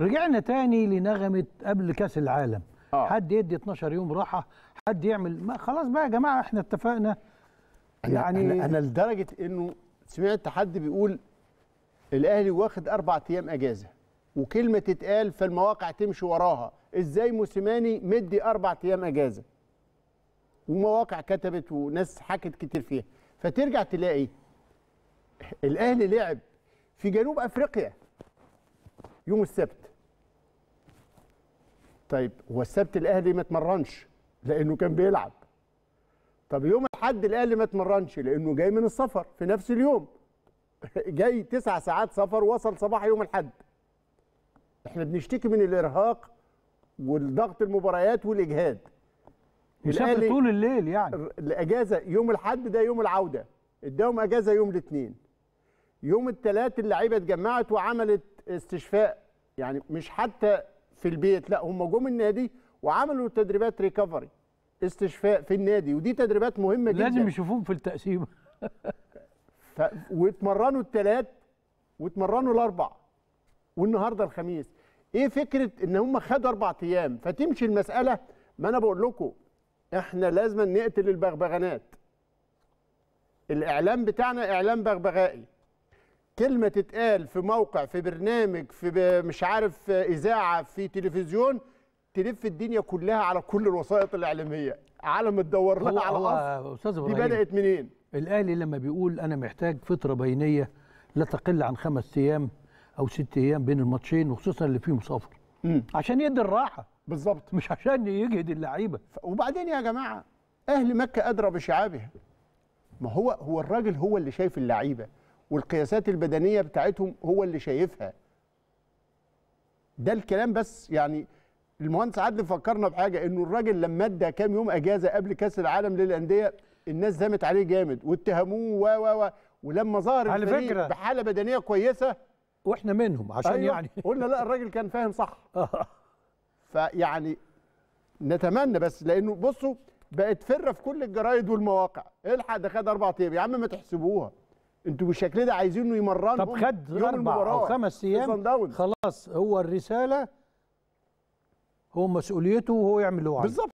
رجعنا تاني لنغمه قبل كاس العالم آه. حد يدي 12 يوم راحه حد يعمل ما خلاص بقى يا جماعه احنا اتفقنا يعني انا, أنا لدرجه انه سمعت حد بيقول الاهلي واخد اربع ايام اجازه وكلمه تتقال فالمواقع تمشي وراها ازاي موسيماني مدي اربع ايام اجازه ومواقع كتبت وناس حكت كتير فيها فترجع تلاقي الاهلي لعب في جنوب افريقيا يوم السبت طيب هو السبت الاهلي ما اتمرنش لانه كان بيلعب طب يوم الاحد الاهلي ما اتمرنش لانه جاي من السفر في نفس اليوم جاي تسع ساعات سفر وصل صباح يوم الاحد احنا بنشتكي من الارهاق والضغط المباريات والاجهاد مسافر طول الليل يعني الاجازه يوم الاحد ده يوم العوده اداهم اجازه يوم الاثنين يوم الثلاث اللعيبه اتجمعت وعملت استشفاء يعني مش حتى في البيت لا هم جم النادي وعملوا تدريبات ريكفري استشفاء في النادي ودي تدريبات مهمه جدا لازم يشوفوهم في التقسيمه ف... واتمرنوا الثلاث واتمرنوا الاربع والنهارده الخميس ايه فكره ان هم خدوا اربع ايام فتمشي المساله ما انا بقول لكم احنا لازم نقتل البغبغانات الاعلام بتاعنا اعلام بغبغائي كلمه تتقال في موقع في برنامج في مش عارف اذاعه في تلفزيون تلف الدنيا كلها على كل الوسائط الاعلاميه عالم تدور لها على هو استاذ ابراهيم دي بدات منين الاهلي لما بيقول انا محتاج فتره بينيه لا تقل عن خمس ايام او ست ايام بين الماتشين وخصوصا اللي فيهم سفر عشان يدي الراحه بالظبط مش عشان يجهد اللعيبه وبعدين يا جماعه اهل مكه ادرى بشعابها ما هو هو الراجل هو اللي شايف اللعيبه والقياسات البدنيه بتاعتهم هو اللي شايفها ده الكلام بس يعني المهندس عدل فكرنا بحاجه انه الراجل لما ادى كام يوم اجازه قبل كاس العالم للانديه الناس زامت عليه جامد واتهموه و و ولما ظهر على الفريق فكرة بحاله بدنيه كويسه واحنا منهم عشان أيوة يعني قلنا لا الراجل كان فاهم صح فيعني نتمنى بس لانه بصوا بقت فره في كل الجرايد والمواقع الحق ده خد اربع ايام يا عم ما تحسبوها انتوا بالشكل ده عايزينه يمرنهم طب خد اربع او خمس ايام خلاص هو الرساله هو مسؤوليته وهو يعمل اللي هو عايزه